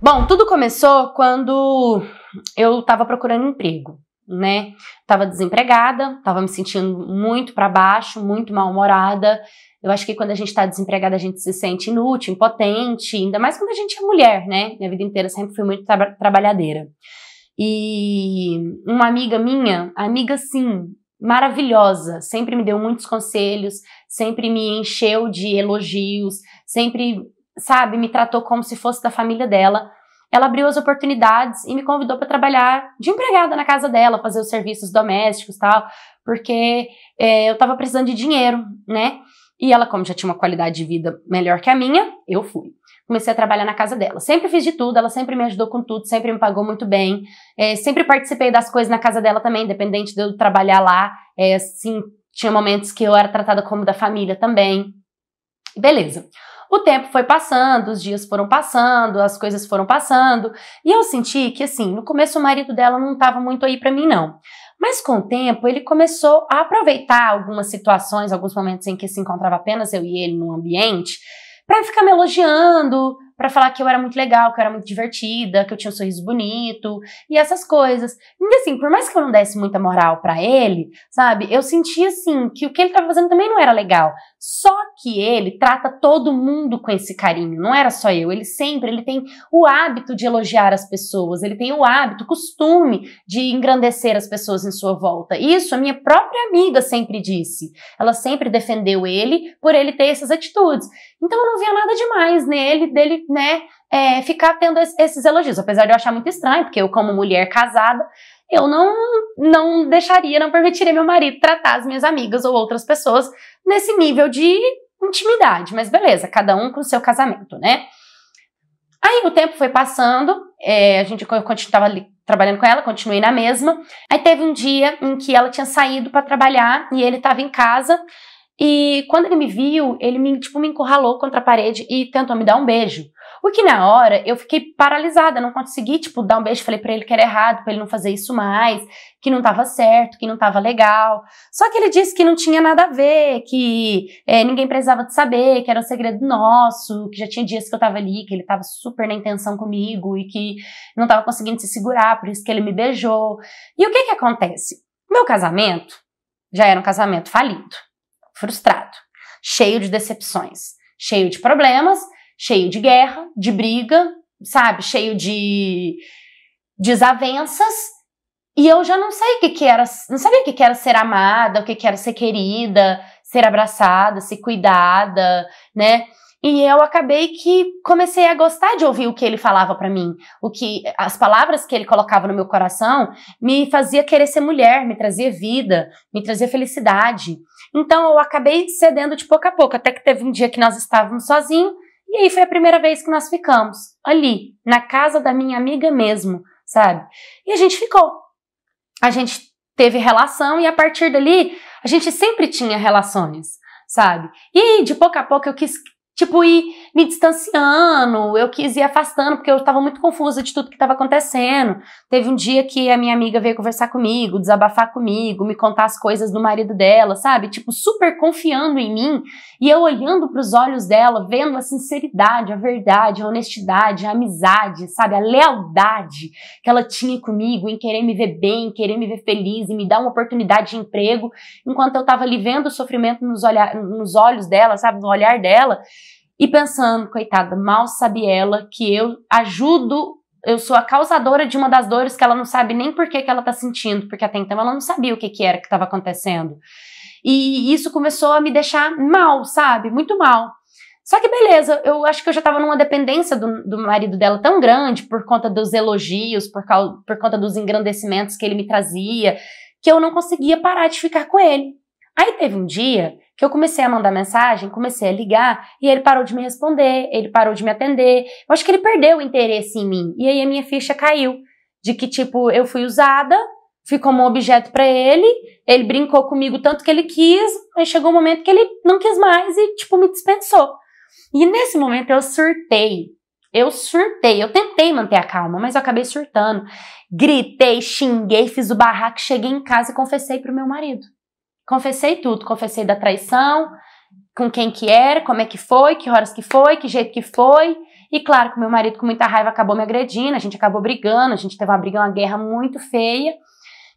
Bom, tudo começou quando eu estava procurando emprego, né? Tava desempregada, tava me sentindo muito para baixo, muito mal-humorada. Eu acho que quando a gente está desempregada, a gente se sente inútil, impotente, ainda mais quando a gente é mulher, né? Minha vida inteira sempre fui muito tra trabalhadeira. E uma amiga minha, amiga sim, maravilhosa, sempre me deu muitos conselhos, sempre me encheu de elogios, sempre sabe, me tratou como se fosse da família dela. Ela abriu as oportunidades e me convidou para trabalhar de empregada na casa dela, fazer os serviços domésticos e tal, porque é, eu estava precisando de dinheiro, né? E ela, como já tinha uma qualidade de vida melhor que a minha, eu fui. Comecei a trabalhar na casa dela. Sempre fiz de tudo, ela sempre me ajudou com tudo, sempre me pagou muito bem. É, sempre participei das coisas na casa dela também, independente de eu trabalhar lá. É, assim, tinha momentos que eu era tratada como da família também. Beleza. O tempo foi passando, os dias foram passando, as coisas foram passando, e eu senti que assim, no começo o marido dela não estava muito aí para mim não. Mas com o tempo ele começou a aproveitar algumas situações, alguns momentos em que se encontrava apenas eu e ele num ambiente, para ficar me elogiando, para falar que eu era muito legal, que eu era muito divertida, que eu tinha um sorriso bonito e essas coisas. E assim, por mais que eu não desse muita moral para ele, sabe, eu sentia assim que o que ele tava fazendo também não era legal. Só que ele trata todo mundo com esse carinho, não era só eu. Ele sempre, ele tem o hábito de elogiar as pessoas, ele tem o hábito, o costume de engrandecer as pessoas em sua volta. Isso a minha própria amiga sempre disse. Ela sempre defendeu ele por ele ter essas atitudes. Então eu não via nada demais nele, dele né, é, ficar tendo esses elogios. Apesar de eu achar muito estranho, porque eu, como mulher casada, eu não, não deixaria, não permitiria meu marido tratar as minhas amigas ou outras pessoas nesse nível de intimidade. Mas beleza, cada um com o seu casamento, né? Aí o tempo foi passando, é, a gente continuava ali trabalhando com ela, continuei na mesma. Aí teve um dia em que ela tinha saído para trabalhar e ele estava em casa. E quando ele me viu, ele me, tipo, me encurralou contra a parede e tentou me dar um beijo. O que na hora eu fiquei paralisada, não consegui, tipo, dar um beijo, falei para ele que era errado, para ele não fazer isso mais, que não tava certo, que não tava legal. Só que ele disse que não tinha nada a ver, que é, ninguém precisava de saber, que era um segredo nosso, que já tinha dias que eu tava ali, que ele tava super na intenção comigo e que não tava conseguindo se segurar, por isso que ele me beijou. E o que que acontece? Meu casamento já era um casamento falido, frustrado, cheio de decepções, cheio de problemas cheio de guerra, de briga, sabe? Cheio de desavenças. E eu já não sei o que, que era, não sabia o que, que era ser amada, o que, que era ser querida, ser abraçada, ser cuidada, né? E eu acabei que comecei a gostar de ouvir o que ele falava para mim, o que as palavras que ele colocava no meu coração me fazia querer ser mulher, me trazia vida, me trazia felicidade. Então eu acabei cedendo de pouco a pouco, até que teve um dia que nós estávamos sozinhos e aí foi a primeira vez que nós ficamos ali, na casa da minha amiga mesmo, sabe? E a gente ficou. A gente teve relação e a partir dali a gente sempre tinha relações, sabe? E de pouco a pouco eu quis, tipo, ir me distanciando, eu quis ir afastando, porque eu estava muito confusa de tudo que estava acontecendo. Teve um dia que a minha amiga veio conversar comigo, desabafar comigo, me contar as coisas do marido dela, sabe? Tipo, super confiando em mim e eu olhando para os olhos dela, vendo a sinceridade, a verdade, a honestidade, a amizade, sabe? A lealdade que ela tinha comigo em querer me ver bem, em querer me ver feliz e me dar uma oportunidade de emprego, enquanto eu estava ali vendo o sofrimento nos, olha nos olhos dela, sabe? No olhar dela. E pensando, coitada, mal sabe ela que eu ajudo, eu sou a causadora de uma das dores que ela não sabe nem por que, que ela tá sentindo, porque até então ela não sabia o que, que era que estava acontecendo. E isso começou a me deixar mal, sabe? Muito mal. Só que beleza, eu acho que eu já tava numa dependência do, do marido dela tão grande por conta dos elogios, por, causa, por conta dos engrandecimentos que ele me trazia, que eu não conseguia parar de ficar com ele. Aí teve um dia que eu comecei a mandar mensagem, comecei a ligar e ele parou de me responder, ele parou de me atender. Eu acho que ele perdeu o interesse em mim. E aí a minha ficha caiu de que tipo eu fui usada, fui como um objeto para ele, ele brincou comigo tanto que ele quis, mas chegou um momento que ele não quis mais e tipo me dispensou. E nesse momento eu surtei. Eu surtei, eu tentei manter a calma, mas eu acabei surtando. Gritei, xinguei, fiz o barraco, cheguei em casa e confessei pro meu marido. Confessei tudo, confessei da traição, com quem que era, como é que foi, que horas que foi, que jeito que foi. E claro que meu marido, com muita raiva, acabou me agredindo, a gente acabou brigando, a gente teve uma briga, uma guerra muito feia.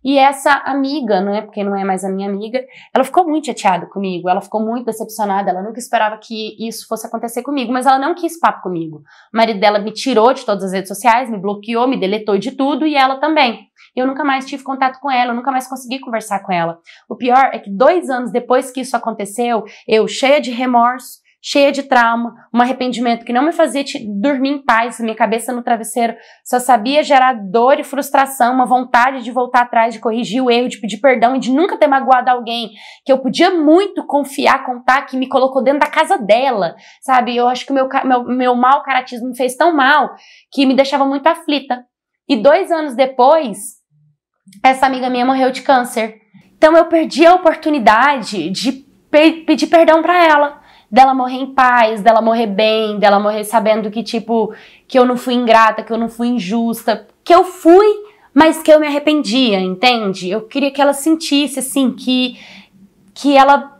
E essa amiga, né, porque não é mais a minha amiga, ela ficou muito chateada comigo, ela ficou muito decepcionada, ela nunca esperava que isso fosse acontecer comigo, mas ela não quis papo comigo. O marido dela me tirou de todas as redes sociais, me bloqueou, me deletou de tudo e ela também. Eu nunca mais tive contato com ela, eu nunca mais consegui conversar com ela. O pior é que dois anos depois que isso aconteceu, eu cheia de remorso, cheia de trauma, um arrependimento que não me fazia dormir em paz, minha cabeça no travesseiro só sabia gerar dor e frustração, uma vontade de voltar atrás, de corrigir o erro, de pedir perdão e de nunca ter magoado alguém que eu podia muito confiar, contar, que me colocou dentro da casa dela, sabe? Eu acho que o meu, meu, meu mau caratismo me fez tão mal que me deixava muito aflita. E dois anos depois, essa amiga minha morreu de câncer. Então eu perdi a oportunidade de pe pedir perdão para ela dela morrer em paz, dela morrer bem, dela morrer sabendo que, tipo, que eu não fui ingrata, que eu não fui injusta, que eu fui, mas que eu me arrependia, entende? Eu queria que ela sentisse, assim, que, que ela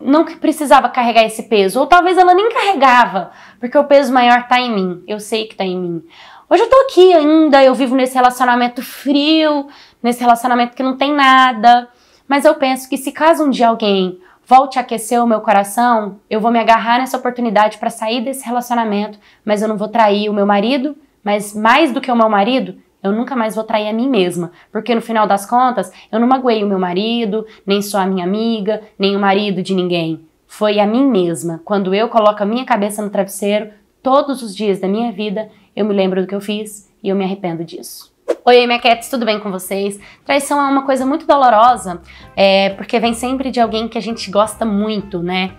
não precisava carregar esse peso, ou talvez ela nem carregava, porque o peso maior tá em mim, eu sei que tá em mim. Hoje eu tô aqui ainda, eu vivo nesse relacionamento frio, nesse relacionamento que não tem nada, mas eu penso que se caso um dia alguém volte a aquecer o meu coração, eu vou me agarrar nessa oportunidade para sair desse relacionamento, mas eu não vou trair o meu marido, mas mais do que o meu marido, eu nunca mais vou trair a mim mesma, porque no final das contas, eu não magoei o meu marido, nem sou a minha amiga, nem o marido de ninguém. Foi a mim mesma. Quando eu coloco a minha cabeça no travesseiro, todos os dias da minha vida, eu me lembro do que eu fiz e eu me arrependo disso. Oi, minha cats, tudo bem com vocês? Traição é uma coisa muito dolorosa, é, porque vem sempre de alguém que a gente gosta muito, né?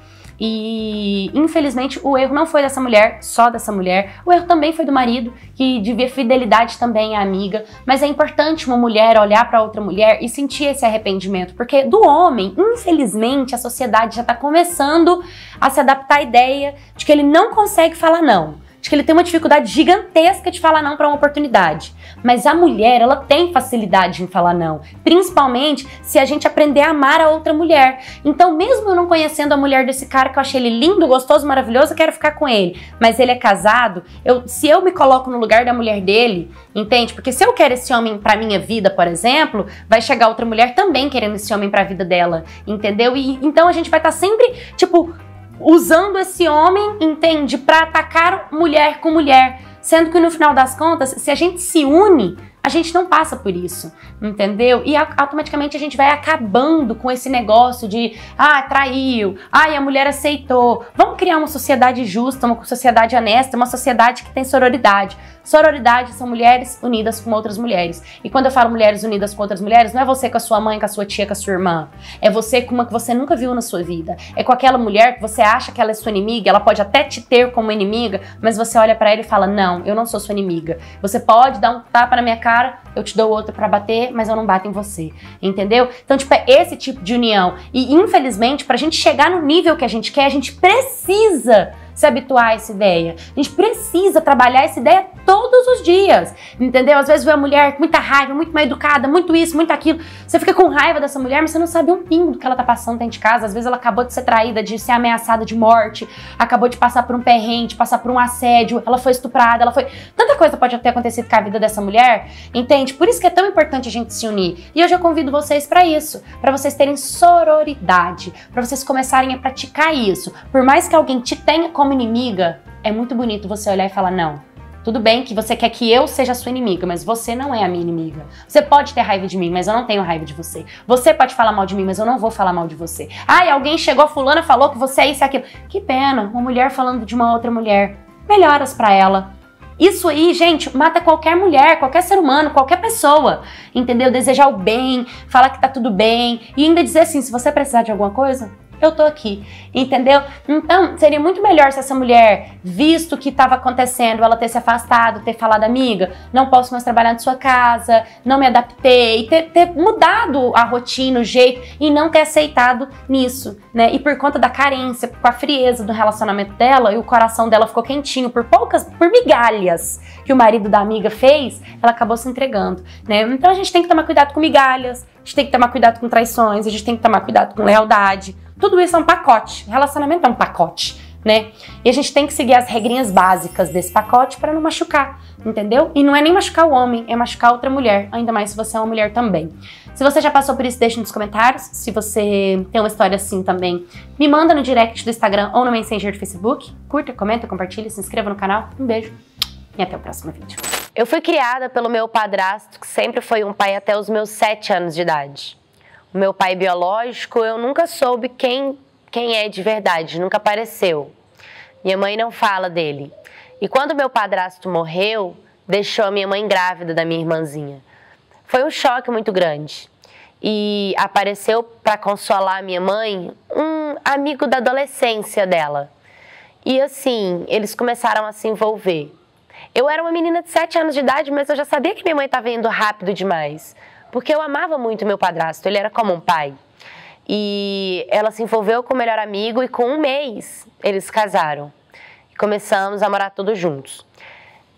E infelizmente o erro não foi dessa mulher, só dessa mulher. O erro também foi do marido, que devia fidelidade também à amiga. Mas é importante uma mulher olhar para outra mulher e sentir esse arrependimento, porque do homem, infelizmente, a sociedade já está começando a se adaptar à ideia de que ele não consegue falar não. Acho que ele tem uma dificuldade gigantesca de falar não para uma oportunidade. Mas a mulher, ela tem facilidade em falar não, principalmente se a gente aprender a amar a outra mulher. Então, mesmo eu não conhecendo a mulher desse cara que eu achei ele lindo, gostoso, maravilhoso, eu quero ficar com ele, mas ele é casado, eu, se eu me coloco no lugar da mulher dele, entende? Porque se eu quero esse homem para minha vida, por exemplo, vai chegar outra mulher também querendo esse homem para a vida dela, entendeu? E então a gente vai estar tá sempre, tipo, usando esse homem, entende, para atacar mulher com mulher Sendo que no final das contas, se a gente se une, a gente não passa por isso, entendeu? E automaticamente a gente vai acabando com esse negócio de ah, traiu, ai, a mulher aceitou. Vamos criar uma sociedade justa, uma sociedade honesta, uma sociedade que tem sororidade. Sororidade são mulheres unidas com outras mulheres. E quando eu falo mulheres unidas com outras mulheres, não é você com a sua mãe, com a sua tia, com a sua irmã. É você com uma que você nunca viu na sua vida. É com aquela mulher que você acha que ela é sua inimiga, ela pode até te ter como inimiga, mas você olha para ela e fala: "Não, não, eu não sou sua inimiga. Você pode dar um tapa na minha cara, eu te dou outro para bater, mas eu não bato em você. Entendeu? Então, tipo, é esse tipo de união. E infelizmente, pra gente chegar no nível que a gente quer, a gente precisa se habituar a essa ideia. A gente precisa trabalhar essa ideia todos os dias, entendeu? Às vezes vê uma mulher com muita raiva, muito mal educada, muito isso, muito aquilo. Você fica com raiva dessa mulher, mas você não sabe um pingo do que ela tá passando dentro de casa. Às vezes ela acabou de ser traída, de ser ameaçada de morte, acabou de passar por um perrente, passar por um assédio, ela foi estuprada, ela foi... Tanta coisa pode ter acontecido com a vida dessa mulher, entende? Por isso que é tão importante a gente se unir. E hoje eu convido vocês para isso, para vocês terem sororidade, para vocês começarem a praticar isso. Por mais que alguém te tenha como como inimiga, é muito bonito você olhar e falar: não, tudo bem que você quer que eu seja sua inimiga, mas você não é a minha inimiga. Você pode ter raiva de mim, mas eu não tenho raiva de você. Você pode falar mal de mim, mas eu não vou falar mal de você. Ai, alguém chegou, fulana falou que você é isso e aquilo. Que pena, uma mulher falando de uma outra mulher. Melhoras para ela. Isso aí, gente, mata qualquer mulher, qualquer ser humano, qualquer pessoa. Entendeu? Desejar o bem, falar que tá tudo bem e ainda dizer assim, se você precisar de alguma coisa, eu tô aqui, entendeu? Então, seria muito melhor se essa mulher, visto o que estava acontecendo, ela ter se afastado, ter falado, amiga, não posso mais trabalhar na sua casa, não me adaptei, ter, ter mudado a rotina, o jeito, e não ter aceitado nisso, né? E por conta da carência, com a frieza do relacionamento dela, e o coração dela ficou quentinho por poucas, por migalhas que o marido da amiga fez, ela acabou se entregando, né? Então a gente tem que tomar cuidado com migalhas, a gente tem que tomar cuidado com traições, a gente tem que tomar cuidado com lealdade. Tudo isso é um pacote. Relacionamento é um pacote. Né? E a gente tem que seguir as regrinhas básicas desse pacote para não machucar, entendeu? E não é nem machucar o homem, é machucar outra mulher, ainda mais se você é uma mulher também. Se você já passou por isso, deixa nos comentários. Se você tem uma história assim também, me manda no direct do Instagram ou no Messenger do Facebook. Curta, comenta, compartilha, se inscreva no canal. Um beijo e até o próximo vídeo. Eu fui criada pelo meu padrasto, que sempre foi um pai até os meus 7 anos de idade meu pai biológico, eu nunca soube quem, quem é de verdade, nunca apareceu. Minha mãe não fala dele. E quando meu padrasto morreu, deixou a minha mãe grávida da minha irmãzinha. Foi um choque muito grande. E apareceu para consolar a minha mãe um amigo da adolescência dela. E assim, eles começaram a se envolver. Eu era uma menina de 7 anos de idade, mas eu já sabia que minha mãe estava indo rápido demais. Porque eu amava muito meu padrasto, ele era como um pai. E ela se envolveu com o melhor amigo e com um mês eles casaram. E começamos a morar todos juntos.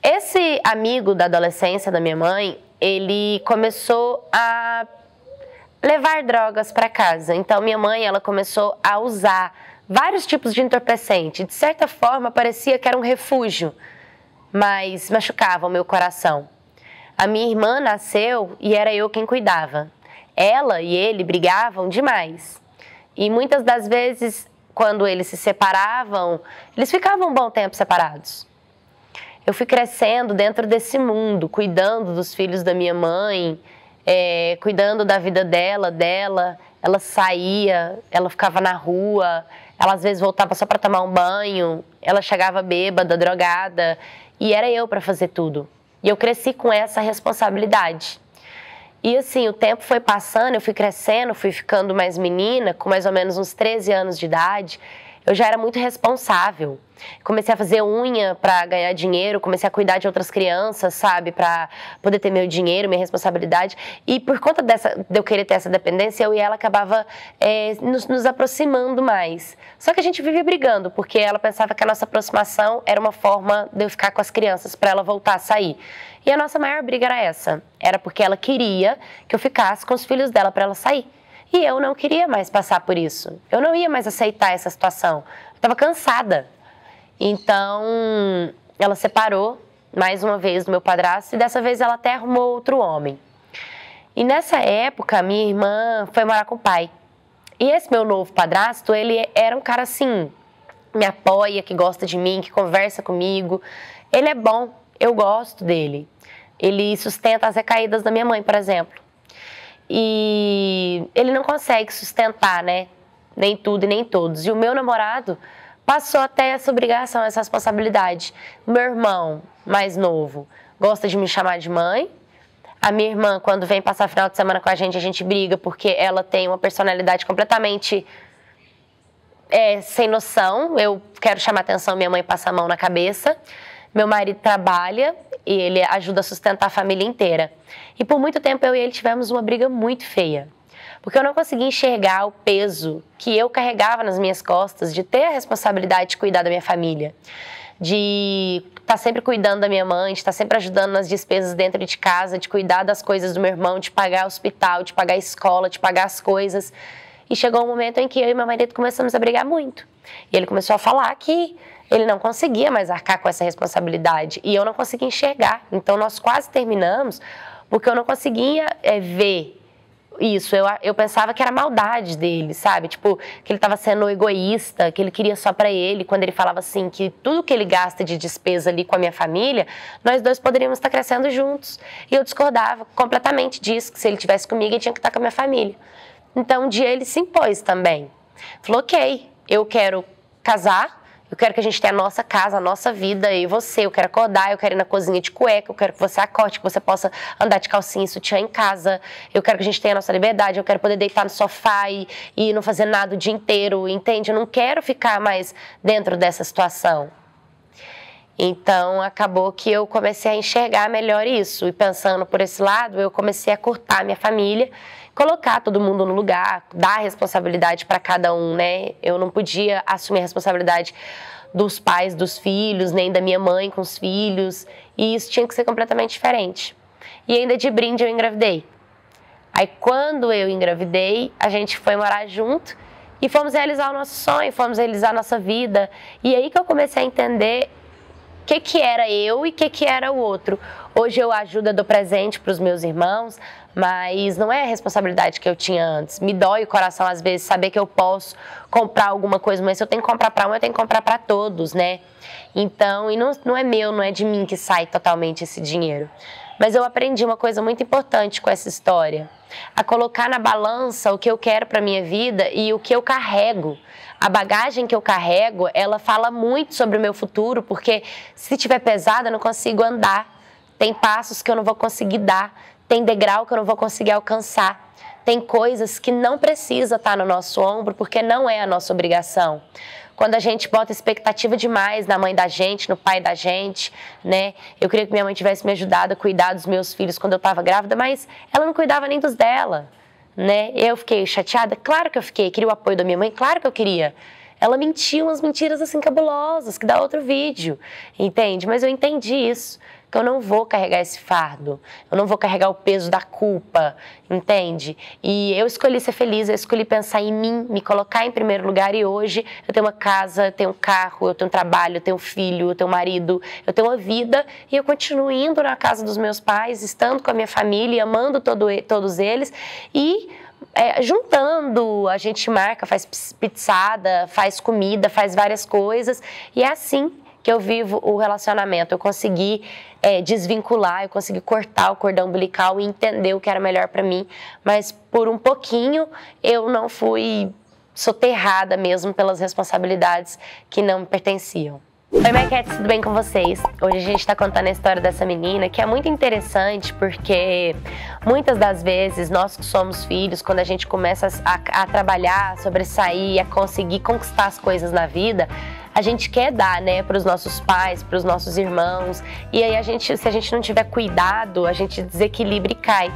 Esse amigo da adolescência da minha mãe, ele começou a levar drogas para casa. Então minha mãe, ela começou a usar vários tipos de entorpecente. De certa forma, parecia que era um refúgio, mas machucava o meu coração. A minha irmã nasceu e era eu quem cuidava. Ela e ele brigavam demais. E muitas das vezes, quando eles se separavam, eles ficavam um bom tempo separados. Eu fui crescendo dentro desse mundo, cuidando dos filhos da minha mãe, é, cuidando da vida dela, dela. Ela saía, ela ficava na rua, ela às vezes voltava só para tomar um banho, ela chegava bêbada, drogada, e era eu para fazer tudo. E eu cresci com essa responsabilidade. E assim, o tempo foi passando, eu fui crescendo, fui ficando mais menina, com mais ou menos uns 13 anos de idade eu já era muito responsável. Comecei a fazer unha para ganhar dinheiro, comecei a cuidar de outras crianças, sabe, para poder ter meu dinheiro, minha responsabilidade. E por conta dessa, de eu querer ter essa dependência, eu e ela acabava é, nos, nos aproximando mais. Só que a gente vivia brigando, porque ela pensava que a nossa aproximação era uma forma de eu ficar com as crianças para ela voltar a sair. E a nossa maior briga era essa. Era porque ela queria que eu ficasse com os filhos dela para ela sair. E eu não queria mais passar por isso. Eu não ia mais aceitar essa situação. Eu estava cansada. Então, ela separou mais uma vez do meu padrasto e dessa vez ela até arrumou outro homem. E nessa época, minha irmã foi morar com o pai. E esse meu novo padrasto, ele era um cara assim, me apoia, que gosta de mim, que conversa comigo. Ele é bom, eu gosto dele. Ele sustenta as recaídas da minha mãe, por exemplo. E ele não consegue sustentar, né? Nem tudo e nem todos. E o meu namorado passou até essa obrigação, essa responsabilidade. Meu irmão mais novo gosta de me chamar de mãe. A minha irmã, quando vem passar final de semana com a gente, a gente briga porque ela tem uma personalidade completamente é, sem noção. Eu quero chamar atenção, minha mãe passa a mão na cabeça. Meu marido trabalha e ele ajuda a sustentar a família inteira. E por muito tempo eu e ele tivemos uma briga muito feia porque eu não conseguia enxergar o peso que eu carregava nas minhas costas de ter a responsabilidade de cuidar da minha família, de estar tá sempre cuidando da minha mãe, de estar tá sempre ajudando nas despesas dentro de casa, de cuidar das coisas do meu irmão, de pagar o hospital, de pagar a escola, de pagar as coisas. E chegou um momento em que eu e meu marido começamos a brigar muito. E ele começou a falar que ele não conseguia mais arcar com essa responsabilidade e eu não conseguia enxergar. Então nós quase terminamos porque eu não conseguia é, ver isso. Eu, eu pensava que era maldade dele, sabe? Tipo, que ele estava sendo egoísta, que ele queria só para ele, quando ele falava assim que tudo que ele gasta de despesa ali com a minha família, nós dois poderíamos estar crescendo juntos. E eu discordava completamente disso, que se ele tivesse comigo, ele tinha que estar com a minha família. Então, um dia ele se impôs também. Falou: "OK, eu quero casar, eu quero que a gente tenha a nossa casa, a nossa vida, e você. Eu quero acordar, eu quero ir na cozinha de cueca, eu quero que você acorde, que você possa andar de calcinha e sutiã em casa. Eu quero que a gente tenha a nossa liberdade, eu quero poder deitar no sofá e, e não fazer nada o dia inteiro, entende? Eu não quero ficar mais dentro dessa situação. Então acabou que eu comecei a enxergar melhor isso. E pensando por esse lado, eu comecei a cortar minha família, colocar todo mundo no lugar, dar responsabilidade para cada um, né? Eu não podia assumir a responsabilidade dos pais dos filhos, nem da minha mãe com os filhos, e isso tinha que ser completamente diferente. E ainda de brinde eu engravidei. Aí quando eu engravidei, a gente foi morar junto e fomos realizar o nosso sonho, fomos realizar a nossa vida. E aí que eu comecei a entender o que, que era eu e o que, que era o outro. Hoje eu ajudo, dou presente para os meus irmãos, mas não é a responsabilidade que eu tinha antes. Me dói o coração às vezes saber que eu posso comprar alguma coisa, mas se eu tenho que comprar para um, eu tenho que comprar para todos, né? Então, e não, não é meu, não é de mim que sai totalmente esse dinheiro. Mas eu aprendi uma coisa muito importante com essa história, a colocar na balança o que eu quero para minha vida e o que eu carrego a bagagem que eu carrego, ela fala muito sobre o meu futuro, porque se tiver pesada, eu não consigo andar. Tem passos que eu não vou conseguir dar, tem degrau que eu não vou conseguir alcançar. Tem coisas que não precisa estar no nosso ombro, porque não é a nossa obrigação quando a gente bota expectativa demais na mãe da gente, no pai da gente, né? Eu queria que minha mãe tivesse me ajudado a cuidar dos meus filhos quando eu estava grávida, mas ela não cuidava nem dos dela né? Eu fiquei chateada? Claro que eu fiquei. Queria o apoio da minha mãe? Claro que eu queria. Ela mentiu umas mentiras assim cabulosas, que dá outro vídeo, entende? Mas eu entendi isso. Porque eu não vou carregar esse fardo, eu não vou carregar o peso da culpa, entende? E eu escolhi ser feliz, eu escolhi pensar em mim, me colocar em primeiro lugar e hoje eu tenho uma casa, eu tenho um carro, eu tenho um trabalho, eu tenho um filho, eu tenho um marido, eu tenho uma vida e eu continuo indo na casa dos meus pais, estando com a minha família, amando todo, todos eles e é, juntando, a gente marca, faz pizzada, faz comida, faz várias coisas. E é assim que eu vivo o relacionamento. Eu consegui é, desvincular, eu consegui cortar o cordão umbilical e entender o que era melhor para mim. Mas por um pouquinho eu não fui soterrada mesmo pelas responsabilidades que não me pertenciam. Oi, Maquete, tudo bem com vocês? Hoje a gente está contando a história dessa menina, que é muito interessante porque muitas das vezes nós que somos filhos, quando a gente começa a, a trabalhar, sobressair, a conseguir conquistar as coisas na vida, a gente quer dar, né, para os nossos pais, para os nossos irmãos. E aí a gente, se a gente não tiver cuidado, a gente desequilibra e cai.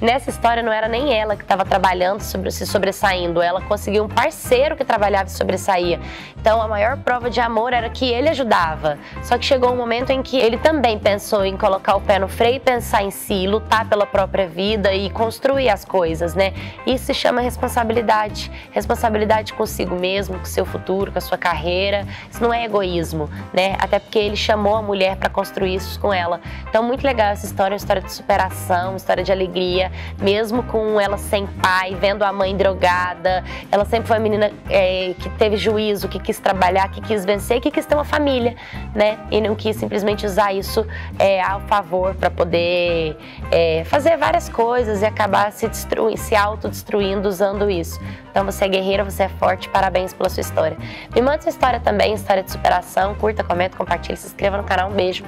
Nessa história não era nem ela que estava trabalhando sobre, se sobressaindo, ela conseguiu um parceiro que trabalhava e sobressaía. Então a maior prova de amor era que ele ajudava. Só que chegou um momento em que ele também pensou em colocar o pé no freio e pensar em si, lutar pela própria vida e construir as coisas, né? Isso se chama responsabilidade. Responsabilidade consigo mesmo, com seu futuro, com a sua carreira. Isso não é egoísmo, né? Até porque ele chamou a mulher para construir isso com ela. Então muito legal essa história, uma história de superação, uma história de alegria mesmo com ela sem pai, vendo a mãe drogada. Ela sempre foi uma menina é, que teve juízo, que quis trabalhar, que quis vencer, que quis ter uma família, né? E não quis simplesmente usar isso é, a favor para poder é, fazer várias coisas e acabar se, destruindo, se autodestruindo usando isso. Então você é guerreira, você é forte, parabéns pela sua história. Me manda sua história também, história de superação. Curta, comenta, compartilha, se inscreva no canal. Um beijo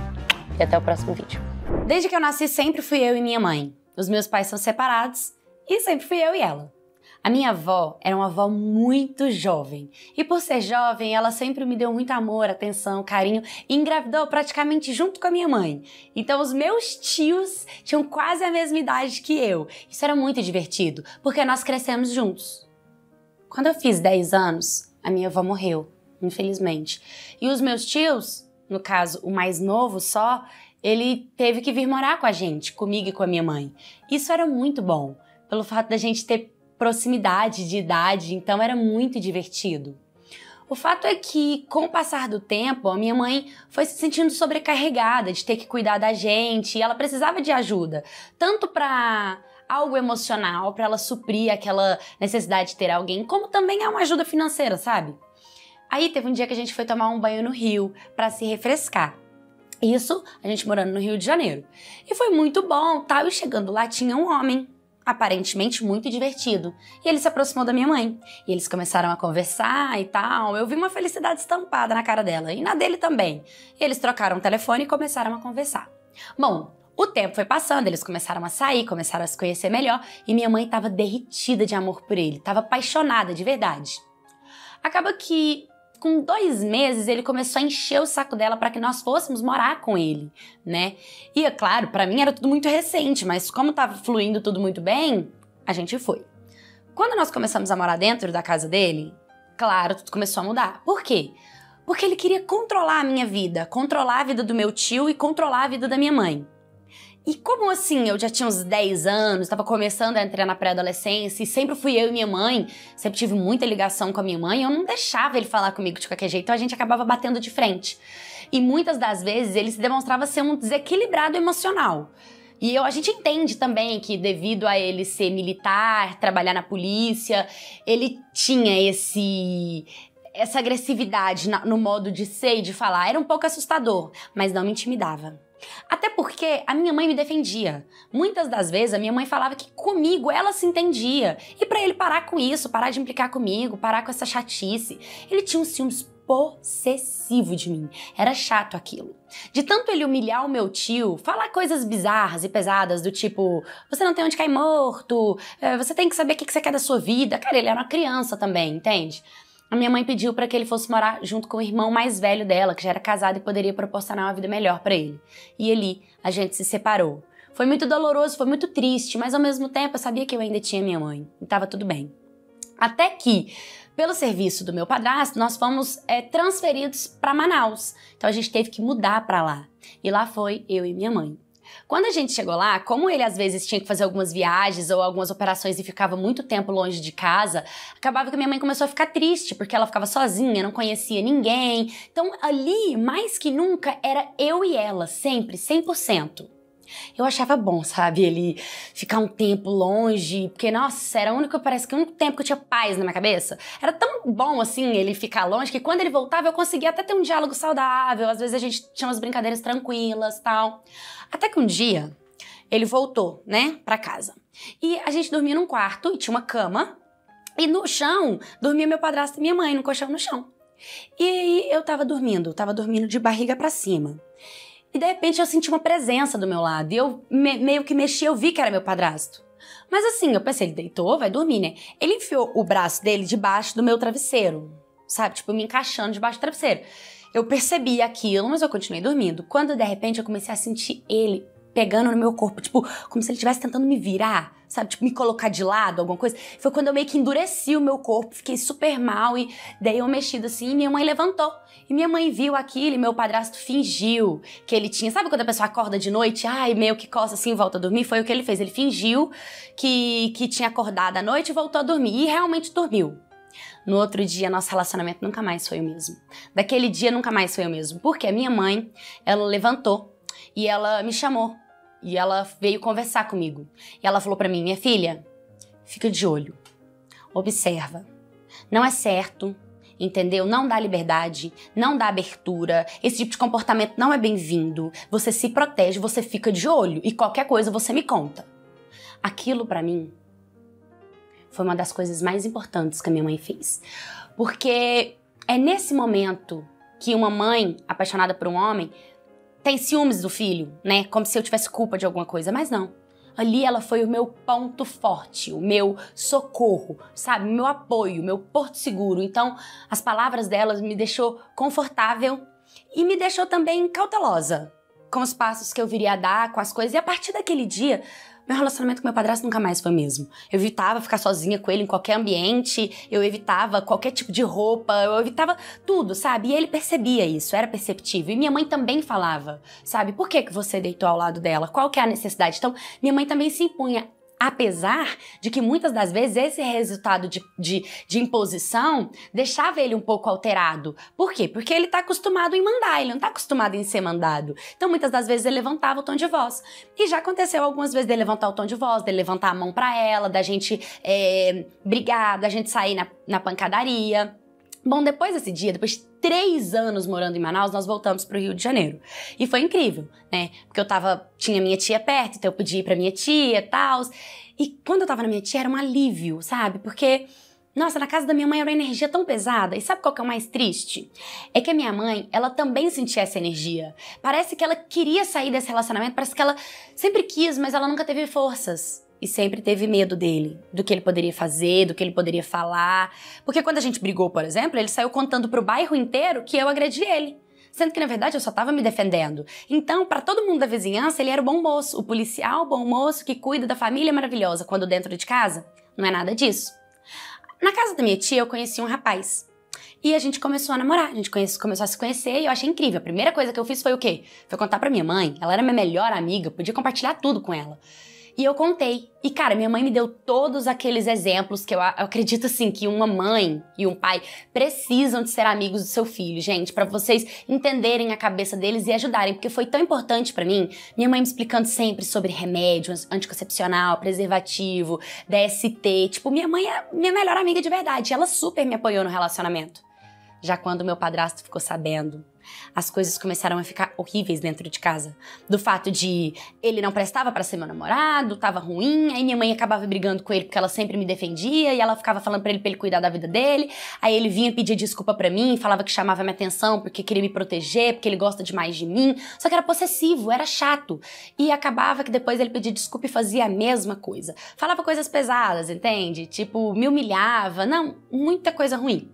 e até o próximo vídeo. Desde que eu nasci, sempre fui eu e minha mãe. Os meus pais são separados e sempre fui eu e ela. A minha avó era uma avó muito jovem e, por ser jovem, ela sempre me deu muito amor, atenção, carinho e engravidou praticamente junto com a minha mãe. Então, os meus tios tinham quase a mesma idade que eu. Isso era muito divertido porque nós crescemos juntos. Quando eu fiz 10 anos, a minha avó morreu, infelizmente. E os meus tios, no caso o mais novo só, ele teve que vir morar com a gente, comigo e com a minha mãe. Isso era muito bom, pelo fato da gente ter proximidade de idade, então era muito divertido. O fato é que, com o passar do tempo, a minha mãe foi se sentindo sobrecarregada de ter que cuidar da gente, e ela precisava de ajuda, tanto para algo emocional, para ela suprir aquela necessidade de ter alguém, como também é uma ajuda financeira, sabe? Aí teve um dia que a gente foi tomar um banho no rio para se refrescar. Isso, a gente morando no Rio de Janeiro. E foi muito bom, tal, e chegando lá tinha um homem, aparentemente muito divertido. E ele se aproximou da minha mãe. E eles começaram a conversar e tal. Eu vi uma felicidade estampada na cara dela e na dele também. E eles trocaram o telefone e começaram a conversar. Bom, o tempo foi passando, eles começaram a sair, começaram a se conhecer melhor e minha mãe estava derretida de amor por ele, estava apaixonada de verdade. Acaba que com dois meses, ele começou a encher o saco dela para que nós fôssemos morar com ele, né? E é claro, para mim era tudo muito recente, mas como tava fluindo tudo muito bem, a gente foi. Quando nós começamos a morar dentro da casa dele, claro, tudo começou a mudar. Por quê? Porque ele queria controlar a minha vida, controlar a vida do meu tio e controlar a vida da minha mãe. E como assim? Eu já tinha uns 10 anos, estava começando a entrar na pré-adolescência e sempre fui eu e minha mãe, sempre tive muita ligação com a minha mãe, eu não deixava ele falar comigo de qualquer jeito, então a gente acabava batendo de frente. E muitas das vezes ele se demonstrava ser um desequilibrado emocional. E eu, a gente entende também que, devido a ele ser militar, trabalhar na polícia, ele tinha esse, essa agressividade no modo de ser e de falar. Era um pouco assustador, mas não me intimidava. Até porque a minha mãe me defendia. Muitas das vezes a minha mãe falava que comigo ela se entendia. E para ele parar com isso, parar de implicar comigo, parar com essa chatice, ele tinha uns ciúmes possessivo de mim. Era chato aquilo. De tanto ele humilhar o meu tio, falar coisas bizarras e pesadas do tipo: você não tem onde cair morto, eh, você tem que saber o que você quer da sua vida. Cara, ele era uma criança também, entende? a minha mãe pediu para que ele fosse morar junto com o irmão mais velho dela, que já era casado e poderia proporcionar uma vida melhor para ele. E ali a gente se separou. Foi muito doloroso, foi muito triste, mas ao mesmo tempo eu sabia que eu ainda tinha minha mãe e estava tudo bem. Até que, pelo serviço do meu padrasto, nós fomos é, transferidos para Manaus. Então a gente teve que mudar para lá. E lá foi eu e minha mãe. Quando a gente chegou lá, como ele às vezes tinha que fazer algumas viagens ou algumas operações e ficava muito tempo longe de casa, acabava que minha mãe começou a ficar triste, porque ela ficava sozinha, não conhecia ninguém. Então ali, mais que nunca, era eu e ela, sempre, 100%. Eu achava bom, sabe? Ele ficar um tempo longe, porque, nossa, era o único, parece que o único tempo que eu tinha paz na minha cabeça. Era tão bom, assim, ele ficar longe, que quando ele voltava eu conseguia até ter um diálogo saudável, às vezes a gente tinha umas brincadeiras tranquilas tal. Até que um dia, ele voltou, né, pra casa. E a gente dormia num quarto e tinha uma cama. E no chão dormia meu padrasto e minha mãe, no colchão no chão. E eu tava dormindo, tava dormindo de barriga para cima. E de repente eu senti uma presença do meu lado. E eu me, meio que mexi, eu vi que era meu padrasto. Mas assim, eu pensei, ele deitou, vai dormir, né? Ele enfiou o braço dele debaixo do meu travesseiro, sabe? Tipo, me encaixando debaixo do travesseiro. Eu percebi aquilo, mas eu continuei dormindo. Quando de repente eu comecei a sentir ele pegando no meu corpo, tipo, como se ele estivesse tentando me virar, sabe? Tipo, me colocar de lado, alguma coisa. Foi quando eu meio que endureci o meu corpo, fiquei super mal e dei um mexido assim e minha mãe levantou. E minha mãe viu aquilo e meu padrasto fingiu que ele tinha. Sabe quando a pessoa acorda de noite, ai, meio que coça assim, volta a dormir? Foi o que ele fez. Ele fingiu que, que tinha acordado à noite e voltou a dormir. E realmente dormiu. No outro dia, nosso relacionamento nunca mais foi o mesmo. Daquele dia, nunca mais foi o mesmo. Porque a minha mãe, ela levantou e ela me chamou e ela veio conversar comigo. E ela falou para mim: "Minha filha, fica de olho. Observa. Não é certo, entendeu? Não dá liberdade, não dá abertura. Esse tipo de comportamento não é bem-vindo. Você se protege, você fica de olho e qualquer coisa você me conta." Aquilo para mim foi uma das coisas mais importantes que a minha mãe fez. Porque é nesse momento que uma mãe apaixonada por um homem tem ciúmes do filho, né? Como se eu tivesse culpa de alguma coisa, mas não. Ali ela foi o meu ponto forte, o meu socorro, sabe? O meu apoio, o meu porto seguro. Então, as palavras delas me deixou confortável e me deixou também cautelosa com os passos que eu viria a dar, com as coisas. E a partir daquele dia, meu relacionamento com meu padrasto nunca mais foi o mesmo. Eu evitava ficar sozinha com ele em qualquer ambiente, eu evitava qualquer tipo de roupa, eu evitava tudo, sabe? E ele percebia isso, era perceptível. E minha mãe também falava, sabe? Por que, que você deitou ao lado dela? Qual que é a necessidade? Então, minha mãe também se impunha Apesar de que muitas das vezes esse resultado de, de, de imposição deixava ele um pouco alterado. Por quê? Porque ele está acostumado em mandar, ele não está acostumado em ser mandado. Então muitas das vezes ele levantava o tom de voz. E já aconteceu algumas vezes dele levantar o tom de voz, dele levantar a mão para ela, da gente é, brigar, da gente sair na, na pancadaria. Bom, depois desse dia, depois de três anos morando em Manaus, nós voltamos para o Rio de Janeiro. E foi incrível, né? Porque eu tava, tinha minha tia perto, então eu podia ir para minha tia e tal. E quando eu tava na minha tia era um alívio, sabe? Porque, nossa, na casa da minha mãe era uma energia tão pesada. E sabe qual que é o mais triste? É que a minha mãe, ela também sentia essa energia. Parece que ela queria sair desse relacionamento, parece que ela sempre quis, mas ela nunca teve forças e sempre teve medo dele, do que ele poderia fazer, do que ele poderia falar. Porque quando a gente brigou, por exemplo, ele saiu contando pro bairro inteiro que eu agredi ele. Sendo que, na verdade, eu só estava me defendendo. Então, para todo mundo da vizinhança, ele era o bom moço, o policial bom moço que cuida da família maravilhosa, quando dentro de casa, não é nada disso. Na casa da minha tia, eu conheci um rapaz. E a gente começou a namorar, a gente conhece, começou a se conhecer e eu achei incrível. A primeira coisa que eu fiz foi o quê? Foi contar pra minha mãe, ela era minha melhor amiga, podia compartilhar tudo com ela. E eu contei. E, cara, minha mãe me deu todos aqueles exemplos que eu, eu acredito, assim, que uma mãe e um pai precisam de ser amigos do seu filho, gente, para vocês entenderem a cabeça deles e ajudarem, porque foi tão importante para mim. Minha mãe me explicando sempre sobre remédio, anticoncepcional, preservativo, DST. Tipo, minha mãe é minha melhor amiga de verdade. Ela super me apoiou no relacionamento. Já quando meu padrasto ficou sabendo, as coisas começaram a ficar horríveis dentro de casa. Do fato de ele não prestava para ser meu namorado, tava ruim, aí minha mãe acabava brigando com ele porque ela sempre me defendia e ela ficava falando para ele pra ele cuidar da vida dele. Aí ele vinha pedir desculpa para mim, falava que chamava minha atenção porque queria me proteger, porque ele gosta demais de mim. Só que era possessivo, era chato. E acabava que depois ele pedia desculpa e fazia a mesma coisa. Falava coisas pesadas, entende? Tipo, me humilhava. Não, muita coisa ruim.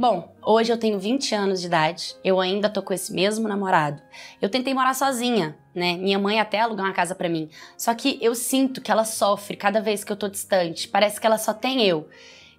Bom, hoje eu tenho 20 anos de idade, eu ainda tô com esse mesmo namorado. Eu tentei morar sozinha, né? Minha mãe até alugou uma casa para mim. Só que eu sinto que ela sofre cada vez que eu tô distante, parece que ela só tem eu.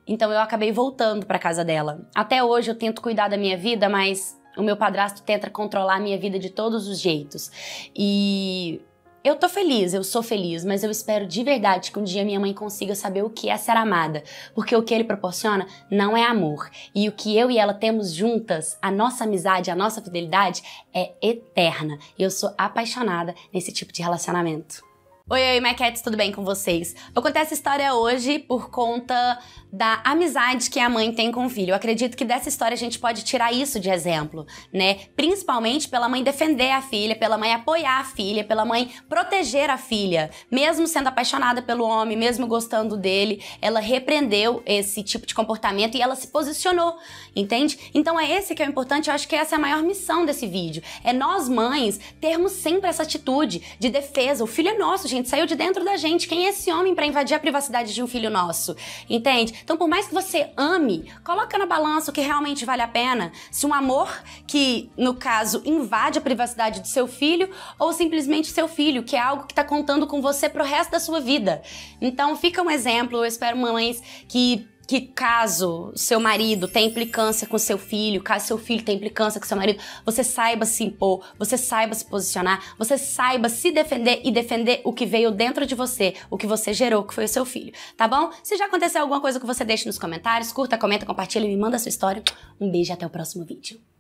Então eu acabei voltando para casa dela. Até hoje eu tento cuidar da minha vida, mas o meu padrasto tenta controlar a minha vida de todos os jeitos. E eu tô feliz, eu sou feliz, mas eu espero de verdade que um dia minha mãe consiga saber o que é ser amada, porque o que ele proporciona não é amor. E o que eu e ela temos juntas, a nossa amizade, a nossa fidelidade, é eterna. E eu sou apaixonada nesse tipo de relacionamento. Oi, oi, my tudo bem com vocês? Eu contei essa história hoje por conta da amizade que a mãe tem com o filho. Eu acredito que dessa história a gente pode tirar isso de exemplo, né? Principalmente pela mãe defender a filha, pela mãe apoiar a filha, pela mãe proteger a filha. Mesmo sendo apaixonada pelo homem, mesmo gostando dele, ela repreendeu esse tipo de comportamento e ela se posicionou, entende? Então é esse que é o importante, eu acho que essa é a maior missão desse vídeo. É nós mães termos sempre essa atitude de defesa. O filho é nosso, gente gente, saiu de dentro da gente. Quem é esse homem para invadir a privacidade de um filho nosso? Entende? Então, por mais que você ame, coloca na balança o que realmente vale a pena. Se um amor que, no caso, invade a privacidade do seu filho ou simplesmente seu filho, que é algo que está contando com você pro resto da sua vida. Então, fica um exemplo. Eu espero mamães que que caso seu marido tenha implicância com seu filho, caso seu filho tenha implicância com seu marido, você saiba se impor, você saiba se posicionar, você saiba se defender e defender o que veio dentro de você, o que você gerou, que foi o seu filho, tá bom? Se já aconteceu alguma coisa que você deixe nos comentários, curta, comenta, compartilha, e me manda a sua história. Um beijo e até o próximo vídeo.